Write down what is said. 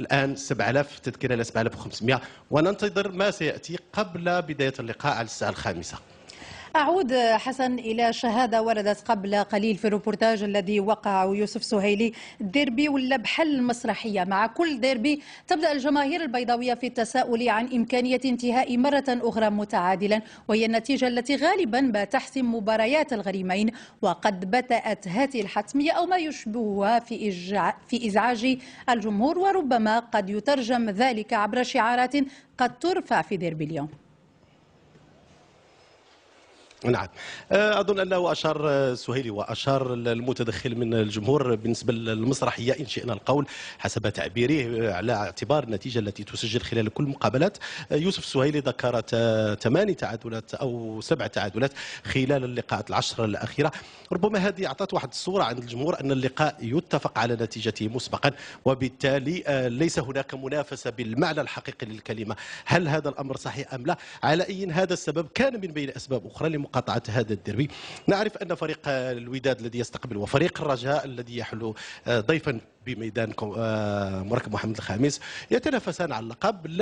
الان 7000 تذكره ل 7500 وننتظر ما سياتي قبل بدايه اللقاء على الساعه الخامسه أعود حسن إلى شهادة وردت قبل قليل في الروبورتاج الذي وقع يوسف سهيلي ديربي ولا بحل المسرحية مع كل ديربي تبدأ الجماهير البيضاوية في التساؤل عن إمكانية انتهاء مرة أخرى متعادلا وهي النتيجة التي غالبا ما تحسم مباريات الغريمين وقد بدأت هذه الحتمية أو ما يشبهها في, إجع... في إزعاج الجمهور وربما قد يترجم ذلك عبر شعارات قد ترفع في ديربي اليوم نعم آه، اظن انه اشار آه، سهيلي واشار المتدخل من الجمهور بالنسبه للمسرحيه ان شئنا القول حسب تعبيره آه، على اعتبار النتيجه التي تسجل خلال كل المقابلات يوسف سهيلي ذكر ثماني تعادلات او سبع تعادلات خلال اللقاءات العشر الاخيره ربما هذه اعطت واحد الصوره عند الجمهور ان اللقاء يتفق على نتيجته مسبقا وبالتالي ليس هناك منافسه بالمعنى الحقيقي للكلمه هل هذا الامر صحيح ام لا على اي هذا السبب كان من بين اسباب اخرى مقاطعة هذا الديربي نعرف أن فريق الوداد الذي يستقبل وفريق الرجاء الذي يحل آه، ضيفا بميدان آه، مركب محمد الخامس يتنافسان على اللقب